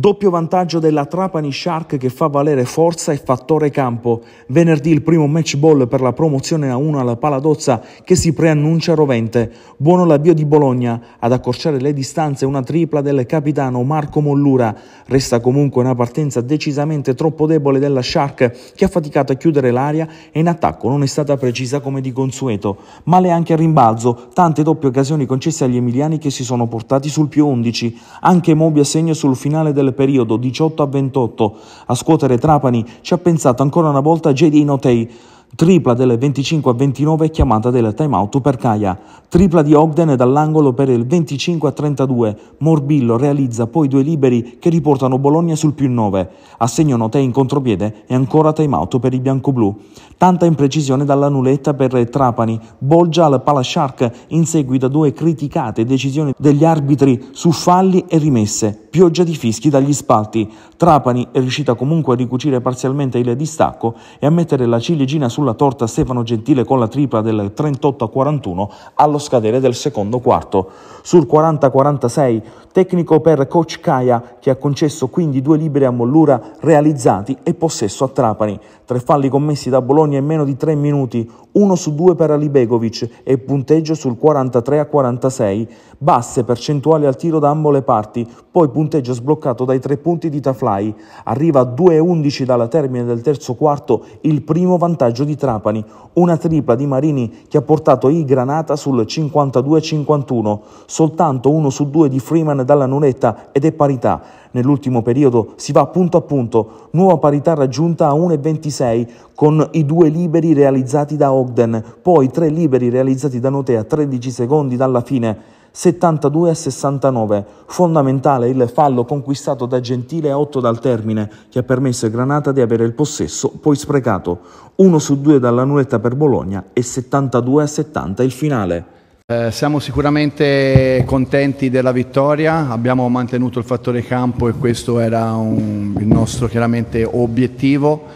Doppio vantaggio della Trapani Shark che fa valere forza e fattore campo. Venerdì il primo match ball per la promozione a 1 alla Paladozza che si preannuncia rovente. Buono l'avvio di Bologna ad accorciare le distanze una tripla del capitano Marco Mollura. Resta comunque una partenza decisamente troppo debole della Shark che ha faticato a chiudere l'aria e in attacco non è stata precisa come di consueto. Male anche a rimbalzo, tante doppie occasioni concesse agli emiliani che si sono portati sul più 11. Anche Mobi a segno sul finale del nel periodo 18-28 a a scuotere Trapani ci ha pensato ancora una volta JD Notei, tripla del 25-29 a chiamata del timeout per Caia. Tripla di Ogden dall'angolo per il 25 a 32. Morbillo realizza poi due liberi che riportano Bologna sul più 9. Assegnano te in contropiede e ancora time out per i bianco-blu. Tanta imprecisione dalla nuletta per Trapani. Bolgia al Palashark in seguito a due criticate decisioni degli arbitri su falli e rimesse. Pioggia di fischi dagli spalti. Trapani è riuscita comunque a ricucire parzialmente il distacco e a mettere la ciliegina sulla torta Stefano Gentile con la tripla del 38 a 41 allo allo scadere del secondo quarto. Sul 40-46 tecnico per Coach Kaya che ha concesso quindi due liberi a Mollura realizzati e possesso a Trapani, tre falli commessi da Bologna in meno di tre minuti, uno su due per Alibegovic e punteggio sul 43 46, basse percentuali al tiro da ambo le parti, poi punteggio sbloccato dai tre punti di Taflai, arriva a 2-11 dalla termine del terzo quarto il primo vantaggio di Trapani, una tripla di Marini che ha portato i Granata sul 52-51, soltanto uno su due di Freeman dalla nonetta ed è parità. Nell'ultimo periodo si va punto a punto, nuova parità raggiunta a 1,26 con i due liberi realizzati da Ogden, poi tre liberi realizzati da Note a 13 secondi dalla fine. 72 a 69. Fondamentale il fallo conquistato da Gentile a 8 dal termine, che ha permesso a Granata di avere il possesso, poi sprecato. 1 su 2 dalla nuletta per Bologna e 72 a 70 il finale. Eh, siamo sicuramente contenti della vittoria, abbiamo mantenuto il fattore campo e questo era un, il nostro chiaramente obiettivo.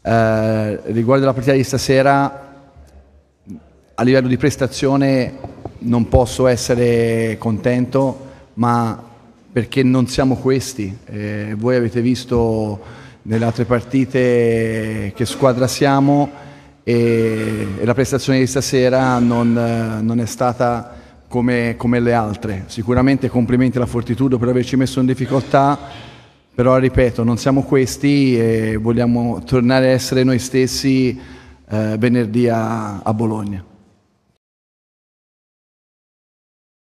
Eh, riguardo alla partita di stasera, a livello di prestazione non posso essere contento, ma perché non siamo questi. Eh, voi avete visto nelle altre partite che squadra siamo e, e la prestazione di stasera non, non è stata come, come, le altre. Sicuramente complimenti alla Fortitudo per averci messo in difficoltà, però ripeto, non siamo questi e vogliamo tornare a essere noi stessi eh, venerdì a, a Bologna.